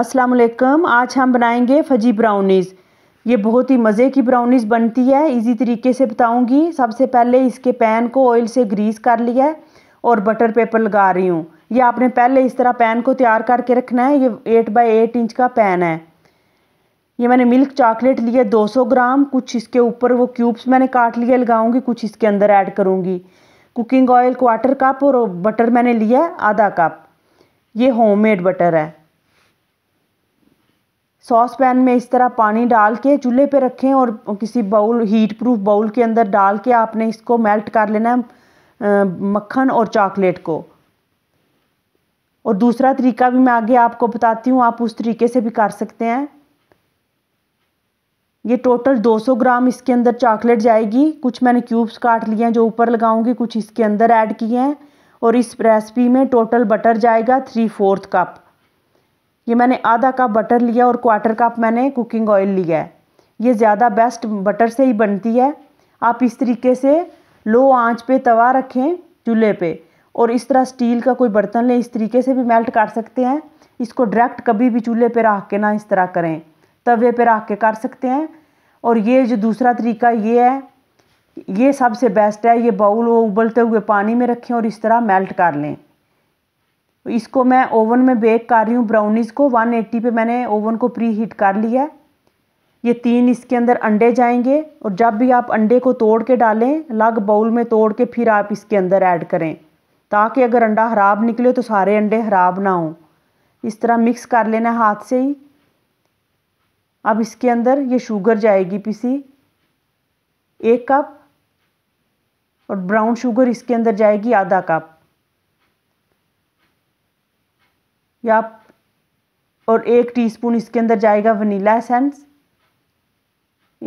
असलकम आज हम बनाएंगे फजी ब्राउनीज़ ये बहुत ही मज़े की ब्राउनीज़ बनती है इसी तरीके से बताऊंगी सबसे पहले इसके पैन को ऑयल से ग्रीस कर लिया है और बटर पेपर लगा रही हूँ ये आपने पहले इस तरह पैन को तैयार करके रखना है ये एट बाई एट इंच का पैन है ये मैंने मिल्क चॉकलेट लिया 200 ग्राम कुछ इसके ऊपर वो क्यूब्स मैंने काट लिए लगाऊंगी कुछ इसके अंदर ऐड करूँगी कुकिंग ऑयल क्वार्टर कप और बटर मैंने लिया आधा कप ये होममेड बटर है सॉस पैन में इस तरह पानी डाल के चूल्हे पे रखें और किसी बाउल हीट प्रूफ बाउल के अंदर डाल के आपने इसको मेल्ट कर लेना है मक्खन और चॉकलेट को और दूसरा तरीका भी मैं आगे आपको बताती हूँ आप उस तरीके से भी कर सकते हैं ये टोटल 200 ग्राम इसके अंदर चॉकलेट जाएगी कुछ मैंने क्यूब्स काट लिए हैं जो ऊपर लगाऊंगी कुछ इसके अंदर ऐड किए हैं और इस रेसिपी में टोटल बटर जाएगा थ्री फोर्थ कप ये मैंने आधा कप बटर लिया और क्वार्टर कप मैंने कुकिंग ऑयल लिया है ये ज़्यादा बेस्ट बटर से ही बनती है आप इस तरीके से लो आंच पे तवा रखें चूल्हे पे और इस तरह स्टील का कोई बर्तन लें इस तरीके से भी मेल्ट कर सकते हैं इसको डायरेक्ट कभी भी चूल्हे पे रख के ना इस तरह करें तवे पे रख के कर सकते हैं और ये जो दूसरा तरीका ये है ये सबसे बेस्ट है ये बाउल वो उबलते हुए पानी में रखें और इस तरह मेल्ट कर लें इसको मैं ओवन में बेक कर रही हूँ ब्राउनीज़ को 180 पे मैंने ओवन को प्री हीट कर लिया है ये तीन इसके अंदर अंडे जाएंगे और जब भी आप अंडे को तोड़ के डालें अलग बाउल में तोड़ के फिर आप इसके अंदर ऐड करें ताकि अगर अंडा ख़राब निकले तो सारे अंडे ख़राब ना हों इस तरह मिक्स कर लेना हाथ से ही अब इसके अंदर ये शुगर जाएगी पीसी एक कप और ब्राउन शुगर इसके अंदर जाएगी आधा कप या और एक टीस्पून इसके अंदर जाएगा वनीला एसेंस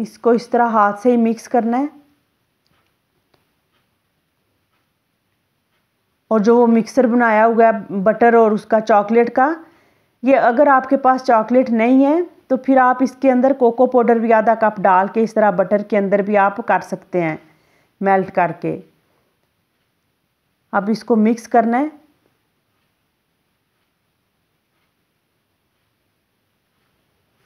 इसको इस तरह हाथ से ही मिक्स करना है और जो वो मिक्सर बनाया हुआ है बटर और उसका चॉकलेट का ये अगर आपके पास चॉकलेट नहीं है तो फिर आप इसके अंदर कोको पाउडर भी आधा कप डाल के इस तरह बटर के अंदर भी आप कर सकते हैं मेल्ट करके अब इसको मिक्स करना है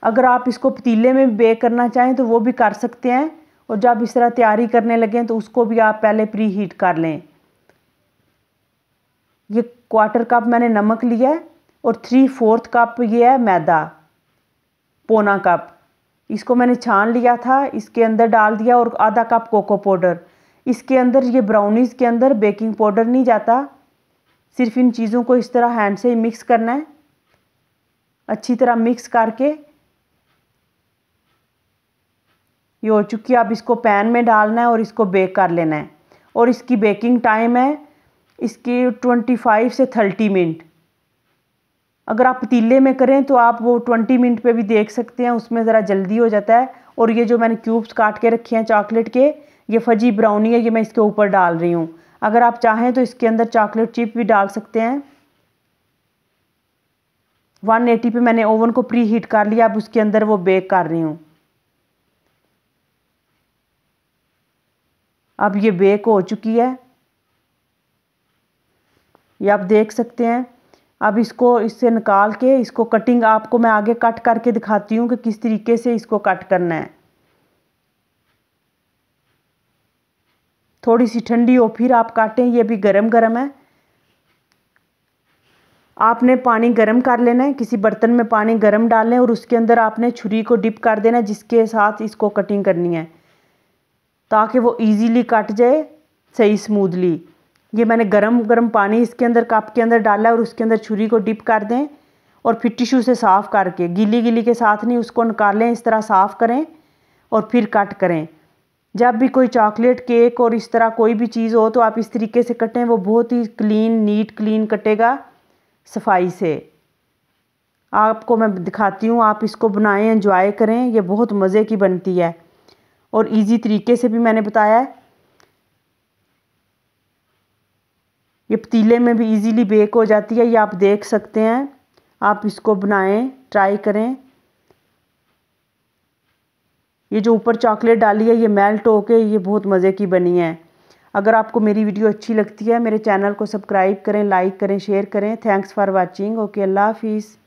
अगर आप इसको पतीले में बेक करना चाहें तो वो भी कर सकते हैं और जब इस तरह तैयारी करने लगें तो उसको भी आप पहले प्री हीट कर लें ये क्वार्टर कप मैंने नमक लिया है और थ्री फोर्थ कप ये है मैदा पौना कप इसको मैंने छान लिया था इसके अंदर डाल दिया और आधा कप कोको पाउडर इसके अंदर ये ब्राउनीज़ के अंदर बेकिंग पाउडर नहीं जाता सिर्फ इन चीज़ों को इस तरह हैंड से ही मिक्स करना है अच्छी तरह मिक्स करके ये हो चुकी है अब इसको पैन में डालना है और इसको बेक कर लेना है और इसकी बेकिंग टाइम है इसकी ट्वेंटी फाइव से थर्टी मिनट अगर आप पतीले में करें तो आप वो ट्वेंटी मिनट पे भी देख सकते हैं उसमें ज़रा जल्दी हो जाता है और ये जो मैंने क्यूब्स काट के रखे हैं चॉकलेट के ये फजी ब्राउनी है ये मैं इसके ऊपर डाल रही हूँ अगर आप चाहें तो इसके अंदर चॉकलेट चिप भी डाल सकते हैं 180 पे मैंने ओवन को प्री हीट कर लिया अब उसके अंदर वो बेक कर रही हूँ अब ये बेक हो चुकी है ये आप देख सकते हैं अब इसको इससे निकाल के इसको कटिंग आपको मैं आगे कट करके दिखाती हूँ कि किस तरीके से इसको कट करना है थोड़ी सी ठंडी हो फिर आप काटें ये भी गरम गरम है आपने पानी गरम कर लेना है किसी बर्तन में पानी गरम डालें और उसके अंदर आपने छुरी को डिप कर देना है जिसके साथ इसको कटिंग करनी है ताकि वो ईज़िली कट जाए सही स्मूदली ये मैंने गरम गरम पानी इसके अंदर कप के अंदर डाला और उसके अंदर छुरी को डिप कर दें और फिर टिशू से साफ़ करके गीली गीली के साथ नहीं उसको निकालें इस तरह साफ़ करें और फिर कट करें जब भी कोई चॉकलेट केक और इस तरह कोई भी चीज़ हो तो आप इस तरीके से कटें वो बहुत ही क्लीन नीट क्लीन कटेगा सफाई से आपको मैं दिखाती हूँ आप इसको बनाएं एंजॉय करें ये बहुत मज़े की बनती है और इजी तरीके से भी मैंने बताया है ये पतीले में भी इजीली बेक हो जाती है ये आप देख सकते हैं आप इसको बनाएं ट्राई करें ये जो ऊपर चॉकलेट डाली है ये मेल्ट होके ये बहुत मज़े की बनी है अगर आपको मेरी वीडियो अच्छी लगती है मेरे चैनल को सब्सक्राइब करें लाइक करें शेयर करें थैंक्स फॉर वाचिंग ओके अल्लाह हाफिज़